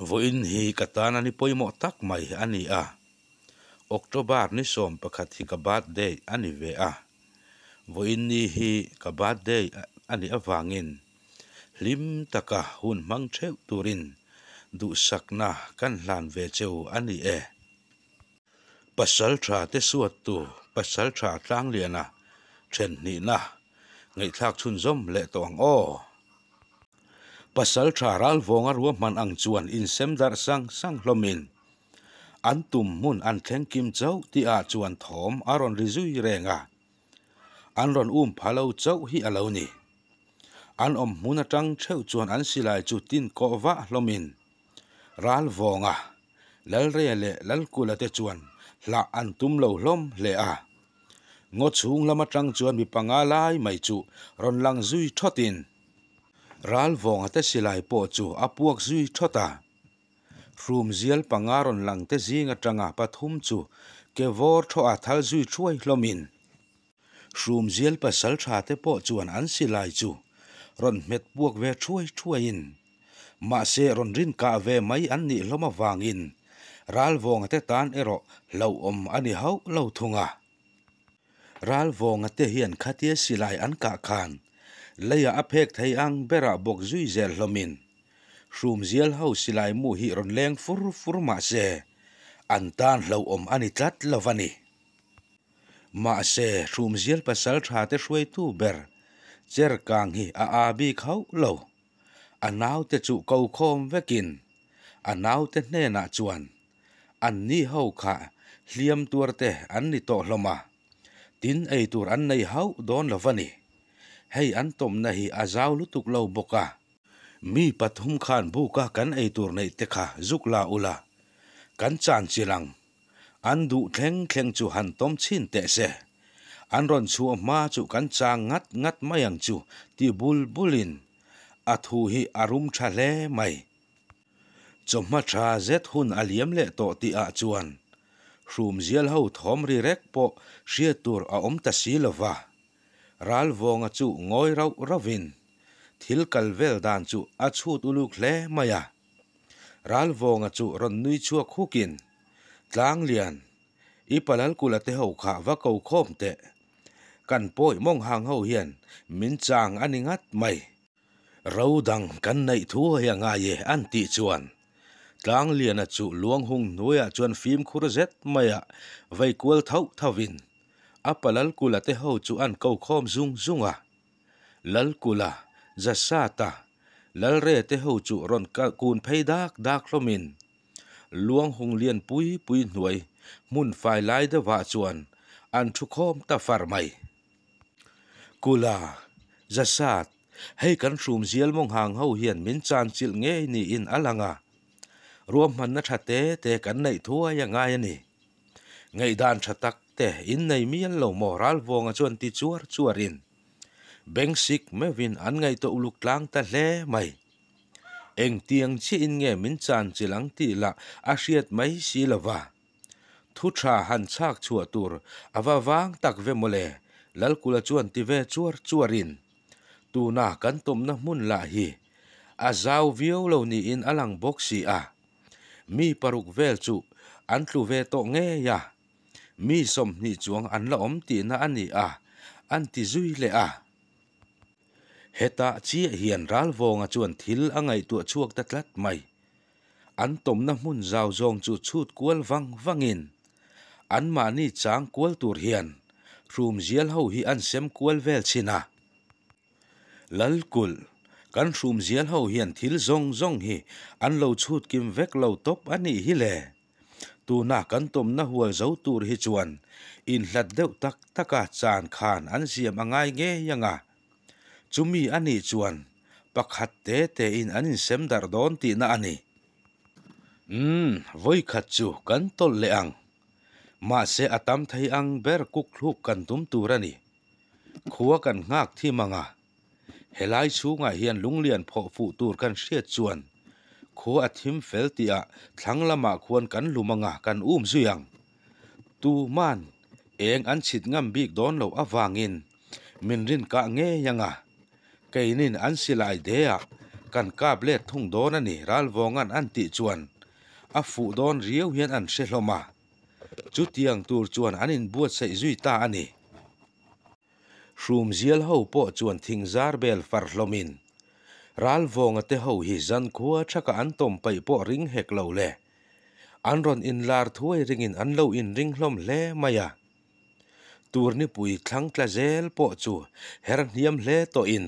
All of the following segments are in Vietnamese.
voin hi katana ni poimo tak mai ani a october ni som pakhat hi ka birthday ani ve a voin ni hi ka birthday ani avangin lim taka hun mang theu turin du sakna kan ani e pasal te suat tu pasal chen ni na ngai thak chun zom le tong pasal charal vongar man ang chuan in sem sang sang lomin an mun an theng kim chau ti a chuan thom aron rizui renga an ron um phalo chau hi alo ni an om mun atang cheu chuan an silai chu tin ko wa lomin ral le lal kulate chuan la an tum lo le a ngo chung lama chuan mi pangalai mai chu ron lang zui thotin ral vong ata silai po chu apuak zui thota from zial pangaron lang te zinga tanga pathum chu ke vor tho a thal zui chuai lomin from zial pa sal te po chu an an silai chu ron met puak ve chuai chuai in ma se ron rin ka ve mai an ni loma wang in ral vong ate tan ero lo om ani hau lo thunga ral vong ate hian khatia silai an ka khang ลยอภเพกไทยอังเบระบกซุยเซลลมินชูมเซลเฮาสิลายมูฮิรนแรงฟูรฟูรมาเซอันตานเลวอมอันิตัดเลาวันีมาเซชูมเซลเปสสลชาเตช่วยทูเบร์เจรกังฮิอาอาบีเขาเลวอันนาวเตจุเกาคอมเวกินอันนาวเตเน่นาจวนอันนี้เฮาขะเลียมตัวเตอันนี้โกลมาตินไอตัวอันในเฮาโดนเลาวันี hei an tom na hi a zau lu tuk lo boka mi pathum khan bu ka kan ei tur nei te kha zuk la ula kan chan chilang an du thleng thleng chu han tom chin te se an ron chu ma chu kan cha ngat ngat mayang chu ti bul bulin a à thu hi arum à tha le mai chomma tha zet hun aliam à le to ti a chuan hrum zial ho thom ri rek po ria tur a om ta si lova ral vonga chu ngoi rau ravin thil kal vel dan chu a chhut ulu khle maya ral vonga chu ron nui chua kín tlang lian i palal kula te hậu khả và ko khom tệ kan poi mong hàng hậu hiền min chang ani ngát mai rau dang kan nei thu ya nga ye an ti chuan tlang lian a chu luang nuôi nuya chuan phim khu khur zet vây vai kual thau thawin อปลลกูลาเตหูจูอันเขาคอมซุงซุงอ่ะลัลกุลาจะซาตาลัลเรเตหูจูรอนกากูนไพดักดากลมินลวงหงเลียนปุยปุยหน่วย มุนฝ่ายไลเดวาจวนอันทุคอมตาฟาร์ไม่กุลาจะซาตให้กันชุมเซียลมงหางเฮาเฮียนมินจานจิลเงยนี่อินอลังอ่ะรวมมันนัทเตะเตกันในทัวยังไงนี่ ngay dan tha tắc te in nei mi an lo moral vonga à chuan ti chuar chuarin bank sik me vin an ngai to uluk tlang ta hle mai eng tiang chi in nge min chan lang ti la a hriat mai si lova thu tha han chak chua tur awa à tắc về ve mole lal kula chuan ti ve chuar chuarin tu na kan tom na mun la hi a à zau viau lâu ni in alang si a mi paruk vel chu an tlu ve to nghe ya มีสมนี่จวงอันละอมตีนะอันนี้อ่ะอันติจุยเลยอ่ะเฮตาชี้เหียนรัลวงจวนทิลอังไงตัวชวกตัดลัดไม่อันตมน้ำมุนจาวจงจุดชุดกวลวังวังอินอันมานี่จางกวลตัวเหียนรูมเจียลเฮาฮีอันเซมกวลเวลชินะลัลกุลกันรูมเจียลเฮาเหียนทิลจงจงฮีอันเราชุดกิมเวกเราตบอันนี้ฮิเลตูนักกันตมนหัวเจ้ตูรฮิจวนอินหลัดเดวตักตะกาจานขานอันเสียมง่ายเงยังอ่ะจุมีอันนี้จวนปักหัดเตะอินอันนี้เซมดาร์ดอนตีน่ะอันนี้อืมวยขัดจูกันตุลเลอังมาเสอาตามไทยอังเบรกุกลูกกันตุมตูรนี่ขัวกันงากที่มังอ่ะเฮลัยชูง่ายเฮียนลุงเลียนพอฟูตูรกันเสียจวนคอัทิมเฟลติอาทั้งละมาควรกันลุมงะกันอุ้มสุยังตูมานเองอันฉิดงั้มบีกดอนเราอวางินมินรินกะเงยยังอะกไยนินอันสิลายเดียกันกาบเลททุ่งดอนนี่รัลวงันอันติจวนอาฟูดอนเรียวเฮียนอันเชลมาจุดียงตูจวนอันนินบวชใส่จุยตาอันนี่ชูมเจียลเฮาปอจวนทิงซาร์เบลฟาร์ลมิน ral vong te ho hi zan khuwa chaka an tom pai po ring hek lo le an ron in lar thuai ring in an lo in ring hlom le maya turni pui thlang tla zel po chu her hniam le to in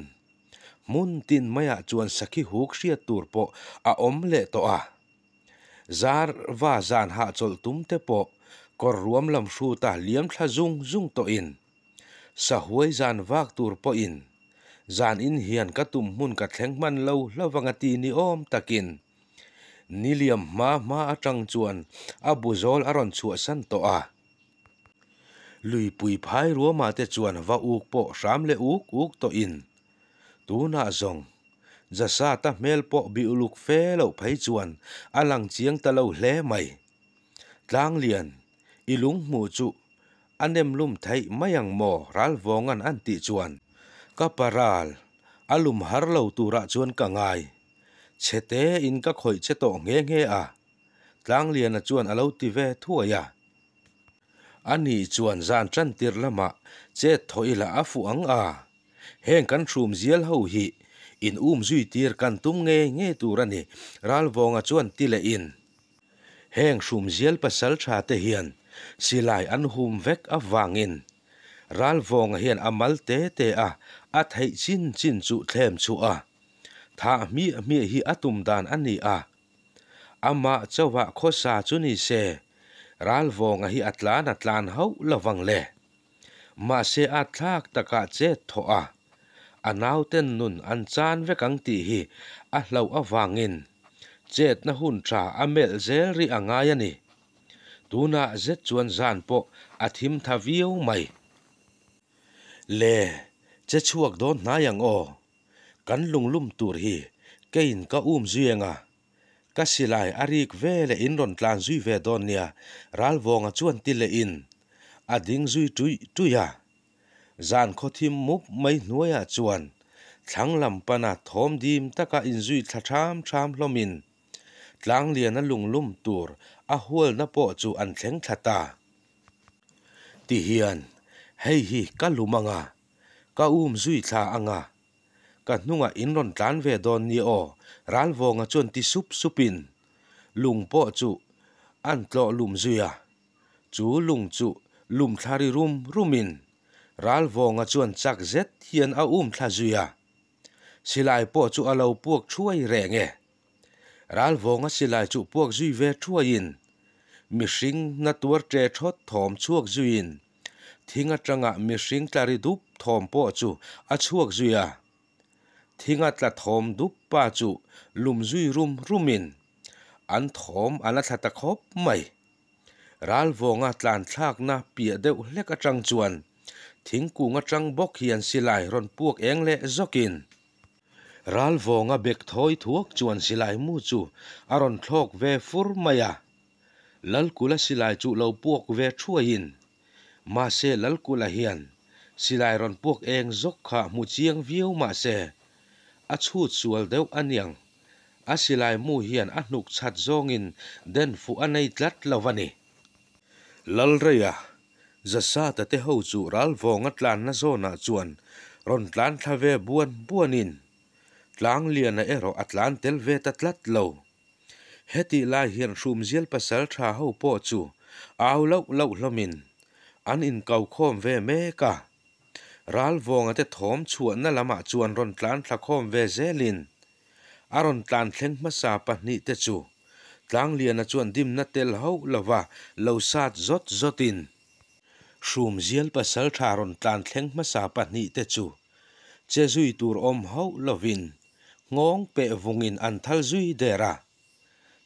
mun tin maya chuan saki huk sia tur po a om le to a zar va zan ha chol tum te po kor ruam lam shu ta liam thla zung zung to in sa huai zan vak tur po in zan in hian ka tum hun ka thleng man lo vang ti ni om ta takin niliam ma ma atang chuan a buzol aron chu san to a lui pui phai ruo ma te chuan va uk po ram le uk uk to in tu na zong jasa ta mel po bi uluk fe lo phai chuan alang chiang ta lo hle mai tlang lian ilung mu chu anem lum thai mayang mo ral vongan an ti chuan kaparal alum har lo tura chuan ka ngai chete in ka khoi che to nge nge a tlang lian à a chuan alo ti ve thuaya ani chuan zan tran tir lama che thoila a fu ang a à. heng kan thrum zial ho hi in um zui tir kan tum nge nge tur ani ral vonga chuan tile in heng shum zial pasal tha te hian silai an hum vek a wangin ral vong hian amal te te a a thai chin chin chu thlem chu a tha mi mi hi atum dan ani a ama chowa kho sa chu ni se ral vong hi atlan hau ho lawang le ma se a thak taka che tho a anau ten nun an chan ve kang ti hi a hlo a wangin chet na hun tra amel zel ri angaya ni tuna zet chuan zan po athim thaviu mai le che chuak do na yang o kan lung lum tur hi kein ka um zuenga ka silai arik vele in ron tlan zui ve don nia ral wonga chuan tile in a ding zui tu tu ya zan kho thim mup mai nuya chuan thlang lam pana thom dim taka in zui thla tham tham lomin tlang lian na lung lum tur a hol na po chu an thleng thata ti hian hei hi ka luma nga, ka um zui tla anga. Ka nunga inron tan ve don ni o, ral vo nga chon ti sup supin. Lung po chu, an tlo lum zui a. Chu lung chu, lum thari rum rumin. Ral vo nga chon chak zet hien a um tla zui a. Silai po chu alo puok chuay re nge. Ral vo nga chu puok zui ve chuayin. Mishing na na tuar tre chot thom chuak zui thinga tanga mihring tlari dup thawm pawh chu a chuak zuia thinga tla thom dup pa chu lum zui rum rumin an thawm an a thlata khawp mai ral vonga tlan thlak na pia deuh hlek atang chuan thingku nga tang bok hian silai ron puak eng le zokin ral vonga bek thoi thuak chuan silai mu chu aron thlok ve fur maya lal kula silai chu lo puak ve thuain มาเซลัลกุลาเฮียนสิไลรอนพวกเองยกขามูเจียงวิวมาเซอาชูดสวลเดวอันยังอาสิไลมูเฮียนอานุกชัดจงอินเดนฟูอันไอจัดลาวันีลัลเรียจะซาแต่เตหูจูรัลวงอัตลานนาโซนาจวนรอนลานทาเวบวนบวนินลางเลียนเอโรอัตลานเตลเวตัดลัดโลเฮติลาเฮียนชุมเจียลปัสเซลทราหูโปจูเอาเล่าเล่าลมินอันอินเกาโคมเวเมกะรัลวงอันเตถมชวนนั่นละมาชวนรอนตลานสะโคมเวเซลินอารอนตลานเซ็นมาสาปนิเตจูตลางเลียนชวนดิมนัตเตลเฮาละวะเลวซาดจดจดินชูมเจียลปัสลทารอนตลานเซ็นมาสาปนิเตจูเจซุยตูรอมเฮาละวินงงเปะวงอินอันทัลซุยเดระ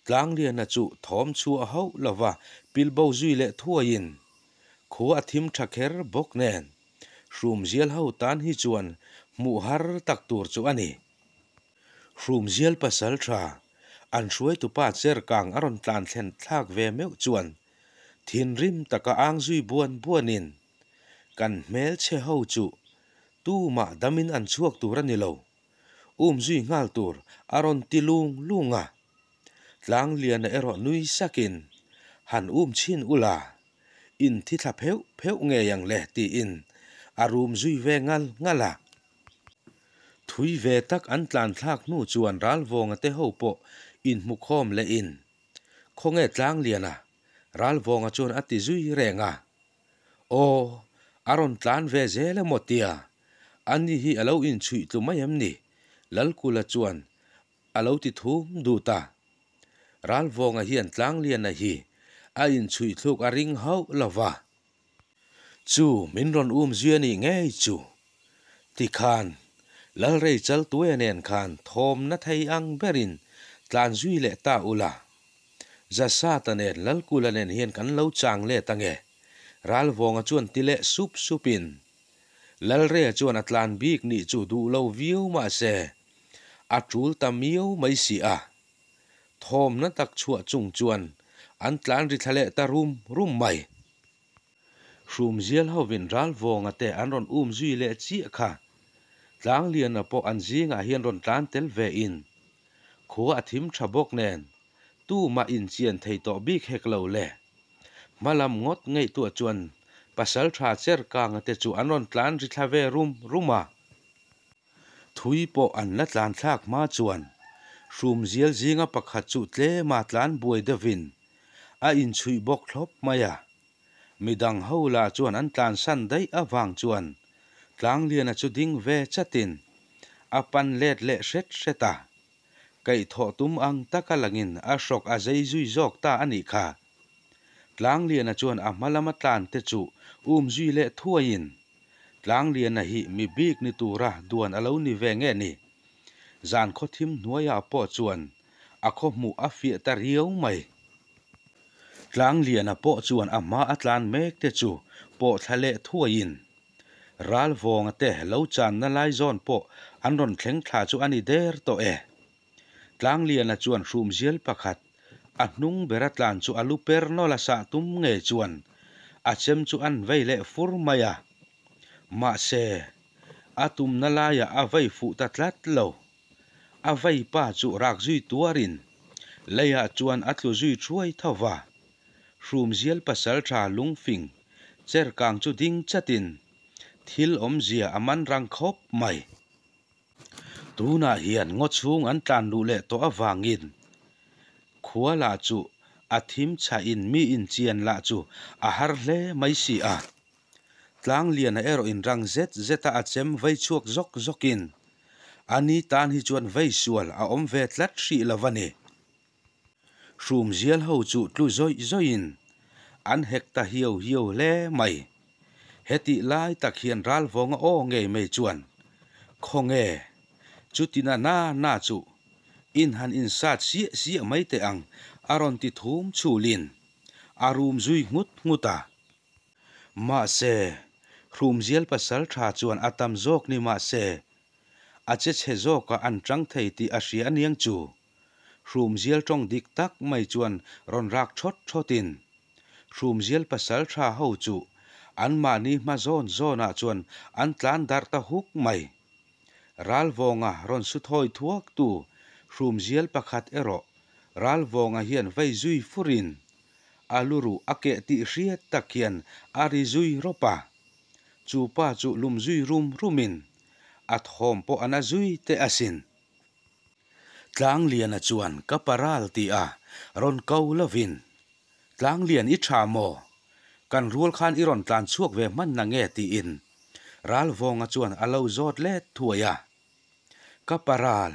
ตลางเรียนจูถมชัวเฮาละวะปิลเบาซุยเลทั่วยิน khu a thim tha kher bok nen shum jiel hau tan hi chuan mu har tak tur chu ani shum jiel pasal tha an shuai tu pa cher kang aron tan thlen thak ve me chuan thin rim taka ang zui buan buanin kan mel che hau chu tu ma damin an chuak tur ani lo um zui ngal aron tilung lunga tlang lian ero nui han um chin ulaa อินที่ทับเพวเพวเงยอย่างเลตีอินอารมณ์จุยเวงัลงละถุยเวตักอันตรานทากนู่จวนรัลวงเตหูปอินมุคอมเลอินคงเอตลางเลียนะรัลวงจวนอติจุยแรงอ่ะโออารมณ์ตลานเวเจเลมดเตียอันนี้ฮีอาเลอินชุยตุไม่ยมนี่ลัลกุลจวนอาเลติทูมดูตารัลวงเฮียนตลางเลียนะฮี a in chui thuk a ring ho lova chu min ron um zuani nge chu ti khan lal rei chal tuwe nen khan thom na thai ang berin tlan zui le ta ula za sa ta nen lal kula nen hian kan lo chang le tange ral vonga chuan ti le sup supin lal re chuan atlan bik ni chu du lo viu ma se atul tamiu mai si a thom na tak chua chung chuan an tlan ri thale ta room room mai room zial ho vin ral vonga te an ron um zui le chi kha tlang lian a po an zinga hian ron tlan tel ve in kho a thim tha bok nen tu ma in chien thei to bi khek lo le malam ngot ngei tu chuan pasal tha cher ka nga te chu an ron tlan ri thave room ruma thui po an la tlan thak ma chuan room zial zinga pakhat chu tle ma tlan buai da vin a in chui bok lop maya midang ho la chuan an tlan san dai awang chuan tlang lian a chu ding ve chatin a pan let le shet sheta kai tho tum ang takalangin a shok a zai zui jok ta ani kha tlang lian a chuan a malama tlan te chu um zui le thuain tlang lian a hi mi bik ni tura duan alo ni ve nge ni zan kho thim nuaya po chuan a kho mu a fia ta riau mai ลางเลียนปอจวนอามาอัตลานเมกเตจูปอทะเลทั่วอินรัลวงเตะเลาจันนลายจอนปออันรนเคลงถาจูอันอีเดอร์ตเอกลางเลียนจวนรูมเจลปะขัดอันนุงเบรตลานจูอัลูเปอร์นลาสะตุมเงจวนอาเชมจูอันไวเลฟูร์มายามาเซอาตุมนลายาอาไวฟูตัดลัดเลาอาไวป้าจูรักจุยตัวรินเลียจวนอัตลุจุยช่วยทว่า shūm ziāl pāsāl rā lūng fīng, chēr kāng chū dīng chatīn, thīl ōm ziā amān rāng khōp māi. Tū nā ian ngoc hūng an tān lū lē tō a vāngīn. Khuwa lā chū, a in mī in chīan lā chū, a har lē māi sī a. Tlāng lia nā in rāng zēt, zēt a a chēm vāi chūak zōk zōkīn. Anī hi chūan vāi sūwal a ōm vēt lāt shī ila room zial ho chu tlu zoi zoin an hekta hiu hiu le mai heti lai tak hian ral vonga o nge me chuan kho nge chutina na na chu in han in sat si si mai te ang aron ti thum chu lin arum zui ngut nguta ma se room zial pasal tha chuan atam jok ni ma se ache che jok ka an tang thei ti a hria niang chu room zial tong dik tak mai chuan ron rak thot thotin room zial pasal tha hậu chu an ma ni ma zon zona chuồn an tlan dar ta huk mai ral vonga ron su thoi thuak tu room zial pakhat ero ral vonga hian vai zui furin aluru ake ti riat takian ari zui ropa chu pa chu lum zui rum rumin at hom po ana zui te asin tlang lian a chuan ka paral ti a ron kau lovin tlang lian i tha mo kan rul khan i ron tlan chuak ve man na nge ti in ral vong a chuan alo zot le thuaya ka paral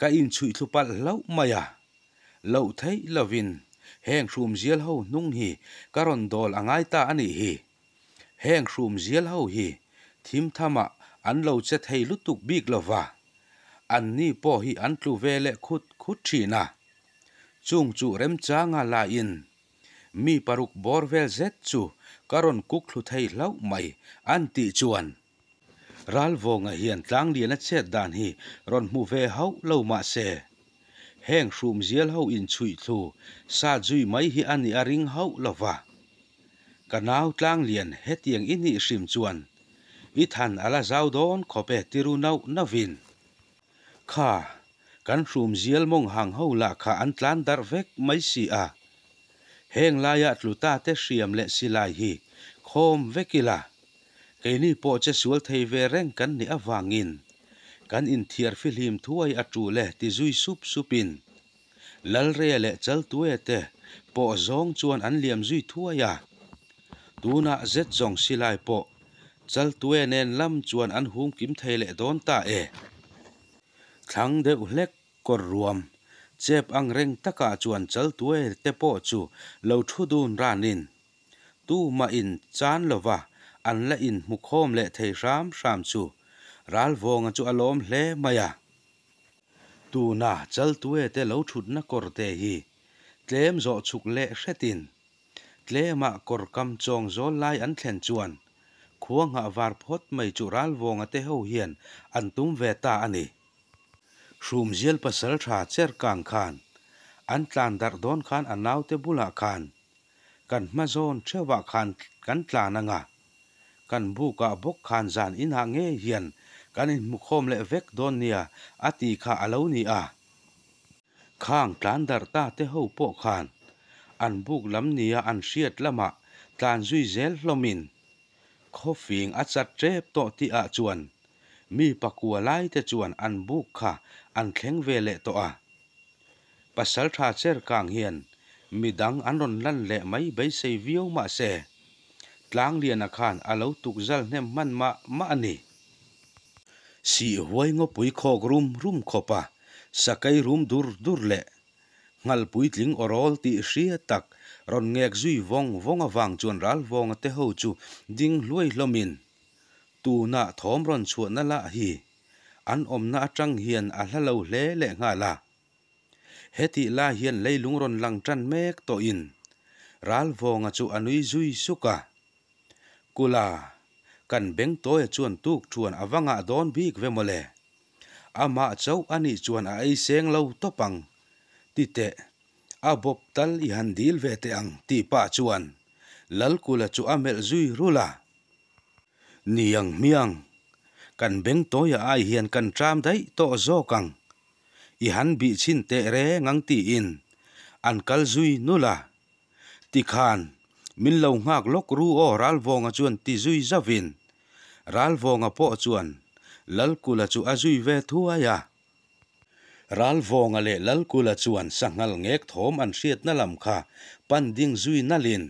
ka in chui thu pal lo maya lo thai lovin heng thum zial ho nung hi karon dol angai ta ani hi heng thum zial ho hi thim thama an lo che thei lutuk big lova an ni po hi an tlu ve le khut khut na, chung chu rem changa la in mi paruk bor vel zet chu karon kuk thlu thei lau mai an ti chuan ral vonga hian tlang lian a chet dan hi ron mu ve hau lo ma se heng shum zial hau in chui thu sa zui mai hi an ni aring hau lova kanau tlang lian hetiang ini sim chuan i than ala zau don khope tirunau navin kha kan room zial mong hang ho la kha an tlan dar vek mai si a heng la ya tluta te hriam le silai hi khom vekila keini po che sual thei ve reng kan ni awangin kan in thiar philim thuai tru le ti zui sup supin lal re le chal tuwe te po zong chuan an liam zui thuaya tuna zet zong silai po chal tuwe nen lam chuan an hum kim thei le don ta e ทั้งเด็กเล็กก็รวมเจ็บอังเร่งตะกาจวนเจลตัวเตปอจูเราทุดูนรานินตู้มาอินจานลวะอันละอินมุขโคมและเทรามสามจูรัลวงจูอารมณ์เลมายาตูน่าเจลตัวเตเลาชุดนักกอรเตฮีเคลมจอชุกเละเชตินเคลมากอรกำจองจอลายอันแทนจวนควงหาวาร์พดไม่จุรัลวงเตเฮเฮียนอันตุ้มเวตาอันนี้ shum jil pa sal tha cher kang khan an tlan dar don te bula khan kan ma che wa khan kan tla na kan bu ka bok khan zan in ha nge kan in mukhom le vek don nia ati kha alo ni a khang tlan te ho po khan an buk lam an siet lama tlan zui zel lomin khofing achat trep to ti a chuan มีปะกัวไล่แต่จวนอันบุกค่ะอันแข็งเวเลตัวปัสสาวะเชิดกลางเฮียนมีดังอันนนลั่นเละไม่ใบเสวยวมาเสกลางเรียนอาคารอาลูตุกจัลเนมันมามาอันนี้สีหวยงปุยคอกรุมรุมขปะสกายรุมดูรดูรเละงัลปุยทิงอรอลตีเสียตักรอนเงกจุยวงวงอวังจวนรัลวงเตหูจูดิงลุยลมิน tu na thom ron chu na la hi an om na atang hian a à hlalo hle le nga la heti la hian lung ron lang tran mek to in ral vo vonga chu anui zui suka kula kan beng toy chuan tuk chuan awanga don bik vemole ama chau ani chuan a ei seng lo topang ti te a bop tal i han dil ve te ang ti pa chuan lal kula chu amel à zui rula niang miang kan beng toy ai hian kan tram dai to zo kang i han bi chin te re ngang ti in an kal zui nula ti khan min lo ngak lok ru o ral a chuan ti zui zavin ral a po chuan lal kula chu azui ve thua ya ral a le lal kula chuan sangal ngek thom an riat na lam kha pan panding zui nalin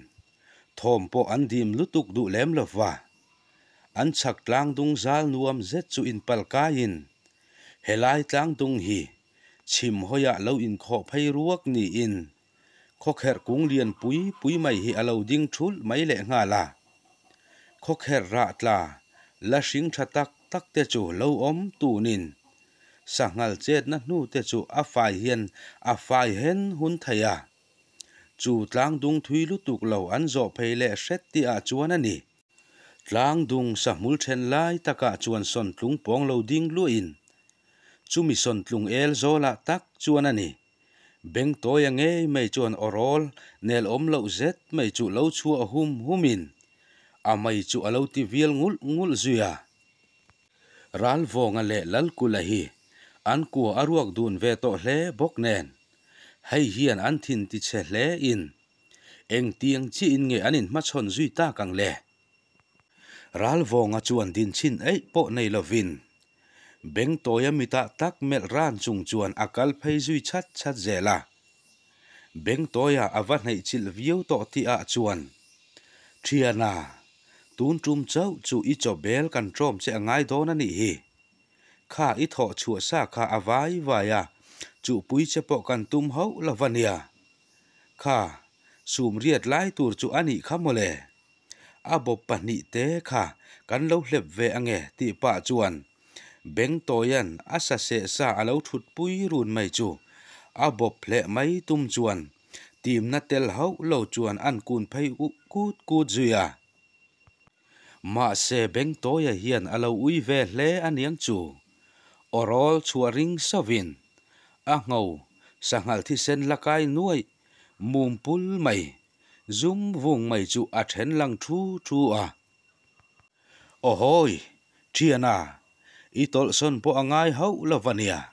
thom po an dim lutuk du lem lova an chak tlang dung zal nuam ze chu in pal kain helai tlang dung hi chim hoya lo in kho phai ruak ni in kho kher kung lien pui pui mai hi alo ding thul mai le nga la kho kher ra tla la shing tha tak tak te chu lo om tu nin sangal chet na nu te chu a fai hian a hun thaya chu tlang dung thui lu tuk lo an le set ti a chuan tlang dung sa mul then lai taka chuan son tlung pong lo ding lu in chu mi son tlung el zo la tak chuan ani beng to ya nge mai chuan orol nel om lo chu lo chu a hum humin a mai chu alo ti vial ngul ngul zuya ral vo nga le lal ku la hi an ku aruak dun ve to hle bok nen hai hian an thin ti che hle in in nge anin ma chon zui ta ral ralvonga chuan din chin ei po nei lovin beng toya ta tak mel ran chung chuan akal phei zui chat chat zela beng toya awan nei chil view to ti a chuan thiana tun trum chau chu i cho bel kan trom che angai don ani hi kha i tho chua sa kha avai vaya chu pui che po kan tum ho lavania kha sum riat lai tur chu ani khamole abo pani te kha kan lo hlep ve ange ti pa chuan beng toyan asa se sa alo thut pui run mai chu abo phle mai tum chuan tim na tel hau lo chuan an kun phei u kut ku zuya ma se beng toya hian alo ui ve hle aniang chu orol chuaring savin a ngau sangal thi sen lakai nuai mumpul mai zum vùng mày chủ a then lăng thu thu à ô hoi chian à i tol son po à hậu là la à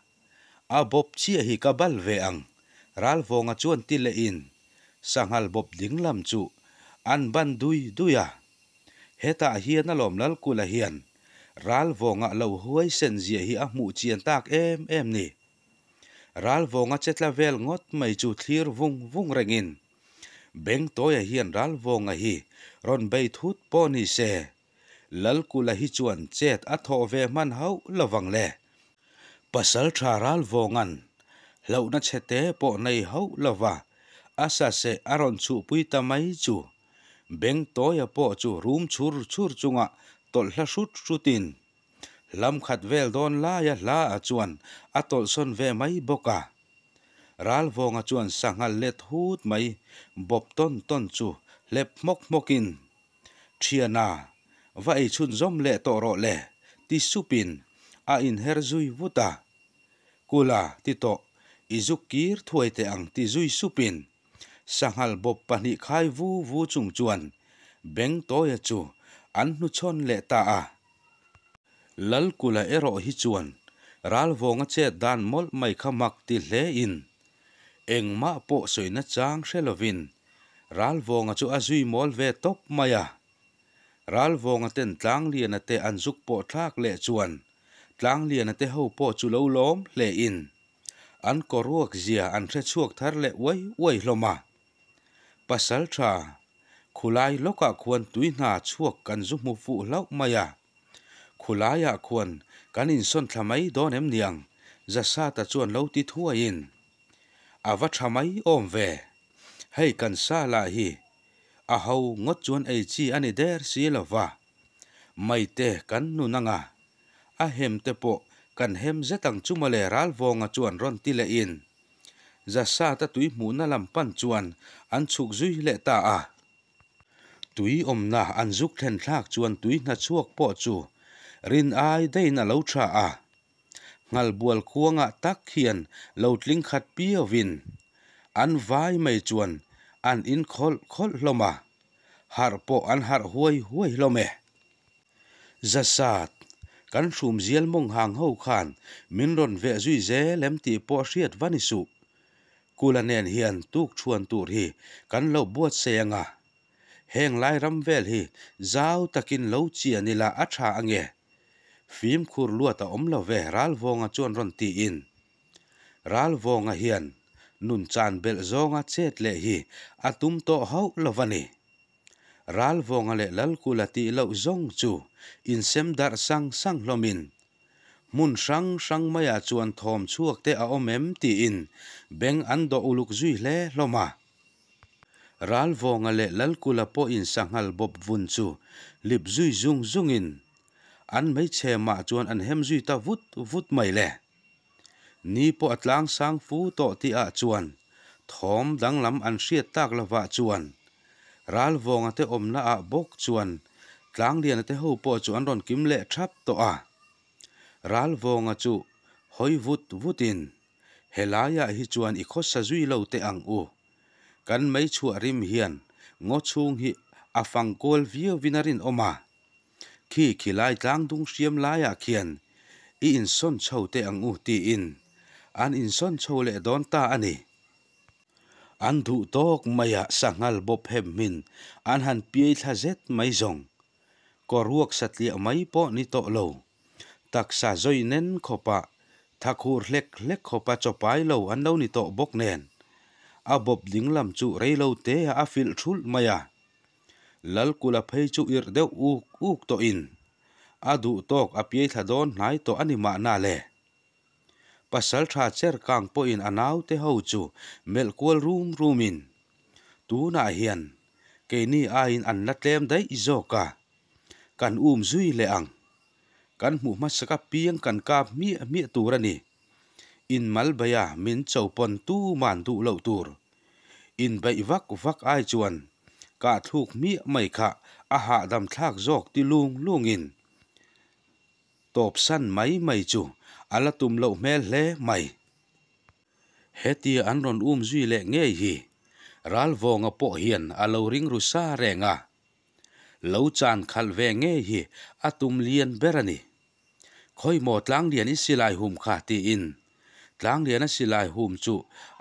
a bop chia hi ka bal về ang ral vonga chuan ti lệ in sang sangal bop ding lam chu an ban dui duya à. heta à hian alom lal kula hiền, ral vonga lâu huai sen zia hi a mu chian tak em em ni ral chết là vel ngót mai chủ thlir vùng vùng rengin beng toya hian ral vo nga hi ron bay thut po ni lal ku la hi chuan chet a tho ve man pasal tha ral vo ngan lo na chete po nei ho lawa asa se aron chu pui ta chu beng toya po chu room chur chur chunga tol hla shut shutin lam khat vel don ya la chuan atol son ve mai boka ka ral vonga chuan sangal let hut mai bob ton ton chu lep mok mokin thiana vai chun zom le to ro le ti pin a in her zui vuta kula ti to izukir thuai te ang ti zui supin sangal bob pani khai vu vu chung chuan beng to ya à chu an nu chon le ta a à. lal kula ero hi chuan ral vonga che dan mol mai khamak ti le in เองมาปุ๊สวยนะจางเชลวินรัลวงจูอาจุยมอลเวทบมายารัลวงเต็นตังเลียนเตอันจุกปุ๊ทักเลจวนตังเลียนเตหูปุ๊จุลล้มเลอิน อันกรวกเจียอันเชชวกทารเละไว้ไว้ลมาปัสสัลชาคุไลโลกะควรตุยนาชวกกันจุมุฟุเล่ามายาคุไลยะควรกันอินสนทำไมโดนเอ็มเนียงจะซาตะชวนเลวติดทัวอิน awa chamai om ve hei kan sa la hi a hau ngot chuan ei chi ani der si la va mai te kan nu nanga a hem te po kan hem ze tang chumale ral vong a chuan ron ti le in za sa ta tui mu na chuan an chuk le ta tui om na an thak chuan tui na chuak po rin ai dei na lo a ngal bual khuanga tak hian lo tling khat pia win an vai mai chuan an in khol khol hloma har po an har huai huai hlome zasat kan thum zial mong hang ho khan min ron ve zui ze lem ti po hriat vanisu kulanen hian tuk chuan tur hi kan lo buat seanga heng lai ram vel hi zau takin lo chianila atha ange fim khur lua ta om la ve ral vo nga chon ron ti in ral vo nga hian nun chan bel zo nga chet le hi atum to hau lo vani ral vo nga le lal ku la ti lo zong chu in sem dar sang sang lo min mun sang sang maya chuan thom chuak te a om em ti in beng an do uluk zui le lo ma nga le lal po in sang hal bob lip zui zung zung ăn mấy chè mạ chuan ăn hem duy ta vút vút mày lẻ ni po atlang sang phú tọ ti ạ chuan thom dang lắm ăn siết tak là vạ chuan ral vong te om na a bok chuan tlang lian te ho po chuan ron kim lệ thap to a ral vong a chu hoi vút vutin helaya hi chuan i khos sa zui lo te ang u kan mấy chu rim hian ngo chung hi afang kol vio vinarin oma khi khi lai tang dung siam lai a khen i in son chau te ang u ti in an in son chau le don ta ani an thu tok maya sangal bop hem min an han pie tha zet mai zong ko ruak satli mai po ni to lo tak sa zoi nen khopa thakur lek lek khopa cho pai lo an lo ni to lal kulafai chu irde u kuk to in adu tok api thadon nai to anima na le pasal tha cher kang po in anaute ho chu melkol room room in tu na hian keni ai in an latlem dai izoka kan um zui le ang kan mu ma saka piang kan ka mi mi turani in mal baya min chopon tu man du lo tur in bai wak wak ai chuan าทุกมีไม่ขะอาหาดำทากจอกที่ลุงลุงอิน ตบสั้นไหมไม่จูอลตุมเหล่าแม่เล่ไม่เฮตีอันรอนอุ้มจุยเล่เงยฮีรัลวงอปอเฮียนอลาริงรุษาแรงอ่ะเหล่าจานขัลเวงเงยฮีอาตุมเลียนเบรนีคอยหมดล้างเดียนอิสิลายหุมขาตีอินล้างเดียนอิสิลายหุมจุ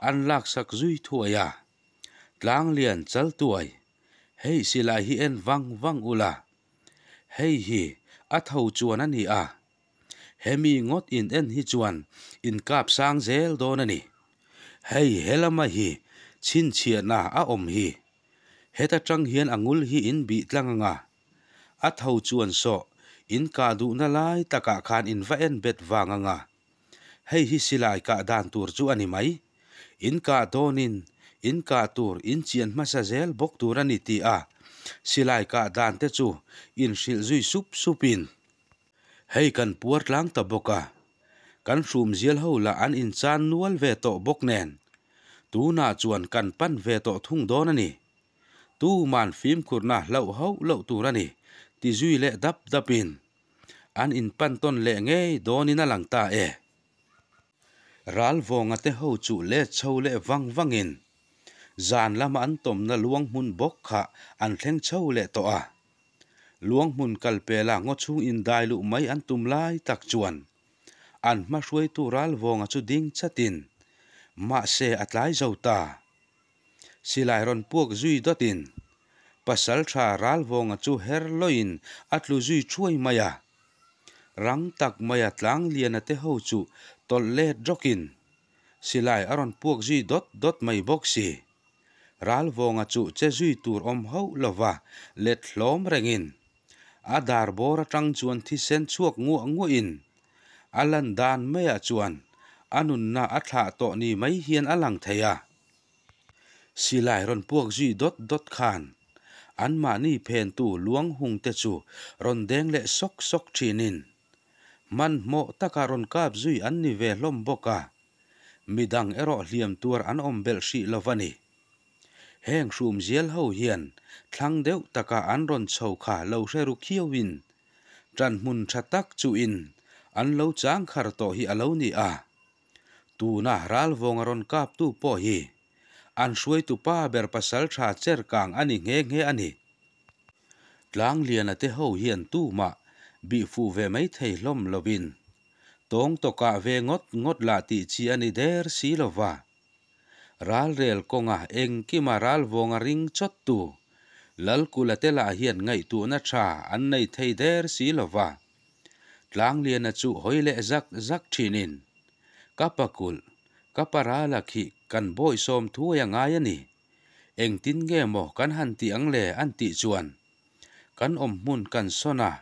อันลักสักจุยถวยอะล้างเลียนจัลตัวย hei sila hi en vang vang ula hei hi a tho chuan an hi a hemi ngot in en hi chuan in kap sang zel don ani hei helama hi chin chia na a om hi heta tang hian angul hi in bi tlanganga a tho chuan so in ka du na lai taka khan in va en bet wanganga hei hi silai ka dan tur chu ani mai in ka donin in ka tur in chian masa zel bok tur ani ti a silai ka dan te chu in sil zui sup supin hei kan puar lang ta boka kan shum zial ho la an in chan nual ve to bok nen tu na chuan kan pan ve to thung don ani tu man phim kurna lau ho lau tur ani ti zui le dap dapin an in pan ton le nge donina lang ta e ral vong te ho chu le chho le wang wangin zan lama an tom na luang mun bok kha an thleng chau le to a luang mun kal pe la ngo chu in dai lu mai an tum lai tak chuan an ma shwei tu ral wong a chu ding chatin ma se atlai zo ta silai ron puok zui dotin pasal tha ral wong a chu her loin atlu zui chuai maya rang tak maya tlang lian te ho tol le jokin silai aron puok dot dot mai ral vo chu che zui tur om ho lova le lom rengin a dar bor tang chuan thi sen chuak ngu ngu in alan dan me a chuan anun na a tha to ni mai hian alang theya silai ron puak zui dot dot khan an ma ni phen tu luang hung te chu ron le sok sok thinin man mo taka ron kap zui an ni ve hlom boka midang ero hliam tur an om bel shi lovani heng shum jel ho hian thlang deu taka an ron chho kha lo re ru khia win tran mun cha tak chu in an lo chang khar to hi alo ni a tu na ral vong ron kap tu po hi an shwe tu pa ber pasal cha cher kang ani nge nge ani tlang lian ate ho hian tu ma bi fu ve mai thei lom lobin tong to ngot ngot la ti chi ani der si ral rel konga eng kima ral vong ring chot tu lal la kula tela hian ngai tu na tha an nei thei der si lova tlang lian chu hoile zak zak thinin kapakul kapara khi kan boi som thu ya ngai ani eng tin ge mo kan han ti ang le an ti chuan kan om mun kan sona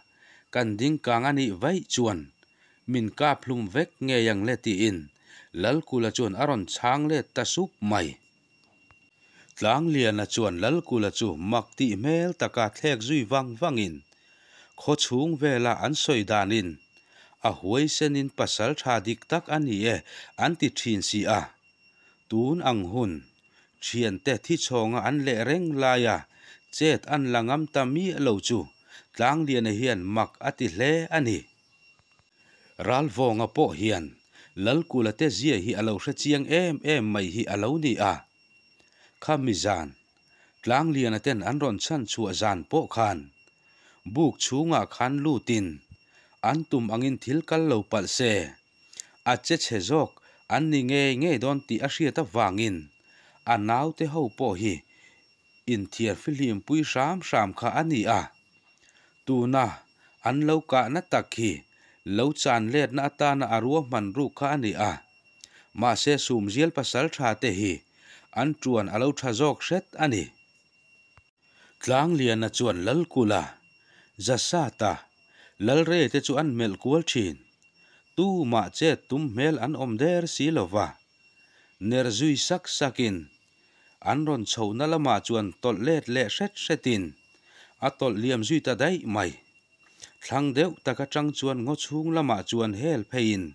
kan ding kang ani vai chuan min ka phlum vek nge yang le ti in lal kula aron changle le tasup mai tlang lia na chon lal kula makti mel taka thlek zui wang wangin kho chung vela an soi danin a huai pasal thadiktak dik tak ani e, anti thin si tun ang hun chien te thi chonga an le reng laya chet an langam ta mi lo chu tlang lia hian mak ati hle ani ral vong a hian lal kulate zia hi alo sha chiang em em mai hi alo ni a kha mi zan tlang lian aten an ron chan chu zan po khan buk nga khan lu tin an tum angin thil kal lo pal se a che che jok an ni nge nge don ti a shia ta wangin a nau te ho po hi in thier philim pui sham sham kha ani a tu na an lo ka na takhi hi lo chan let na ta na arua man ru kha ani a ma se sum zial pasal tha te hi an chuan alo tha jok set ani tlang lian na chuan lal kula sa ta lal re te chu an mel kual thin tu ma che tum mel an om der si lova ner zui sak sakin an ron chho na lama chuan tol let le shet shetin a tol liam zui ta dai mai đeo deuh cả tang chuan ngo chung là lama chuan mặt trăng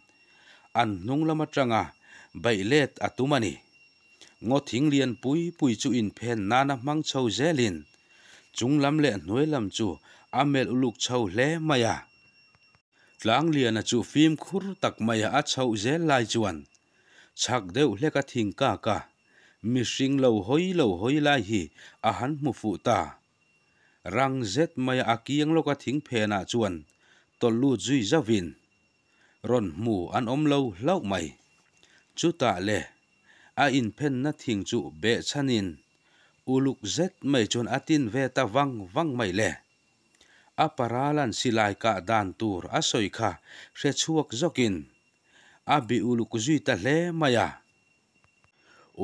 à hnung lama tanga bailet atumani ngo thính lian pui pui chu in phen nana mang chho zelin chung lam le nuôi làm chu amel uluk chho le maya tlang liền a chu phim khur tak maya a chho zel lai chuan chak deuh hle ka thing ka ka mi hoi lâu hoi lai hi à han mu fu ta rang zed maya akiyang loka thing phena chuan to lu zui zavin ron mu an om lo lau mai chu ta le a in phen na thing chu be chanin uluk zed mai chon atin ve ta wang wang mai le a paralan silai ka dan tur a soika, kha se chuak zokin a bi uluk zui ta le maya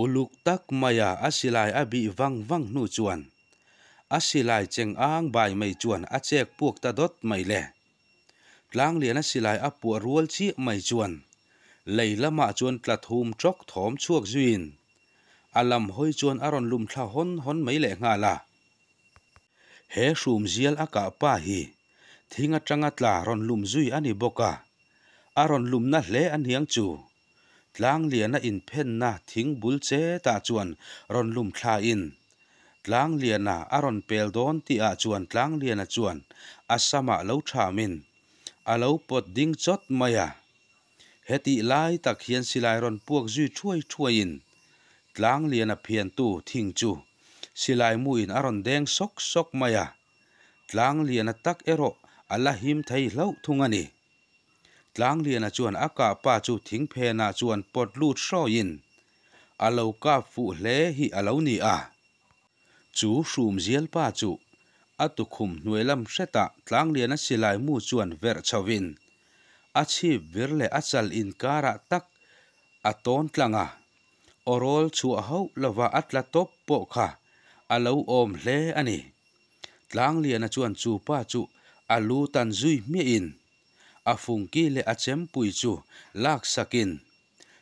uluk tak maya a silai a bi wang wang nu chuan อาศิลายเจงอ้างใบไม่จวนอาเจกพวกตาดดไม่แหล่ล้างเหลียนอาศิลายอาปัวรัวชี้ไม่จวนเลยละมาจวนกระทุมจกถมชวกจุนอารมห้อยจวนอารมณลุมทาหนหนไม่แหล่งาละเฮชูมเจียลอากาป้าฮีทิ้งจังอัตลารอนลุมจุยอันนี้บกะอารมณลุมนั่นเลอันเฮียงจูล้างเหลียนอินเพนนะทิ้งบุลเจตาจวนรอนลุมทาอินลางเลียนาอารอนเปลดอนที่อาจวนลางเลียนาจวนอาสมะเลวชามินอาเลวปดดิ้งจดมายาเฮติไลตักเฮียนสิไลรอนพวกจู่ช่วยช่วยอินลางเลียนาเพียนตู่ทิ้งจูสิไลมูอินอารอนแดงซอกซอกมายาลางเลียนาตักเอโรอัลลาฮิมไทยเลวทุงอันนี้ลางเลียนาจวนอากาป้าจูทิ้งเพนาจวนปดลูดซ้อยินอาเลวกาฟูเล่ฮิอาเลวนีอา chu shum zial pa chu atu khum nuelam reta tlang liana silai mu chuan ver chawin achi virle achal in kara tak aton tlanga orol chu a hau lova atla top po kha alo om le ani tlang liana chuan chu pa chu alu tan zui mi in a le achem pui chu lak sakin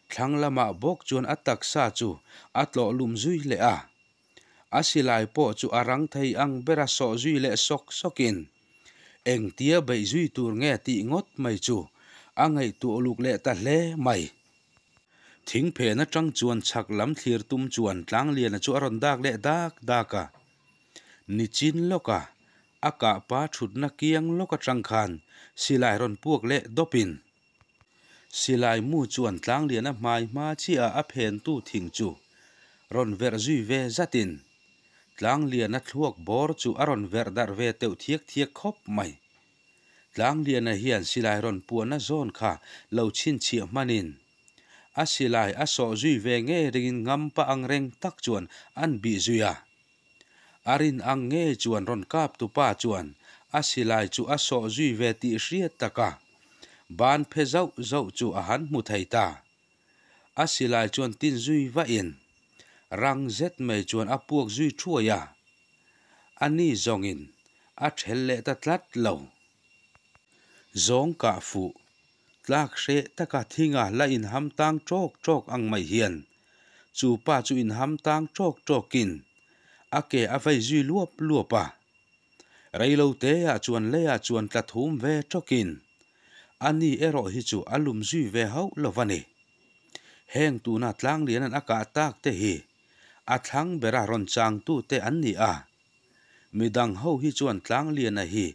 thlang lama bok chuan atak sa chu atlo lum zui le a asilai po chu arang thei ang bera so zui le sok sokin eng tia bei duy tur nghe ti ngót mày chu angai tu lục lệ ta lê mày, thing phê na trăng chuan chak lam thlir tum chuan tlang liền chu aron lệ le dak daka ni chin loka aka pa thut na kiang loka tang khan lai ron buộc lệ dopin silai mu chuan tlang lian a mai ma chi a a phen tu thing chu ron ver duy ve gia zatin tlang lian a thuak bor chu aron ver dar ve teuh thiek thiek khop mai tlang lian a hian silai ron puan a zon kha lo chin chia manin a silai a so zui ve nge ringin ngam pa ang reng tak chuan an bi zuya arin ang nge chuan ron kap tu pa chuan a silai chu a so zui ve ti riat taka ban phe zau zau chu a han mu thai ta a silai chuan tin zui va in rang zet mai chuan a puak zui thuaya ani zongin a thel le ta tlat lo zong ka fu tlak she taka thinga la in ham tang chok chok ang mai hian chu pa chu in ham tang chok chokin ake a vai zui luap luapa reilo te a chuan le a chuan tlat hum ve chokin ani ero hi chu alum zui ve ho lovani heng tu na tlang lian an aka tak te hi a thlang bera ron chang tu te an ni a midang ho hi chuan tlang lian a hi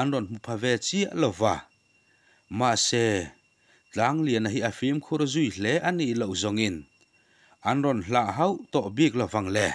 an ron mu phave chi lova ma se tlang lian a hi a fim khur zui hle ani lo zongin an ron hla hau to bik lovang le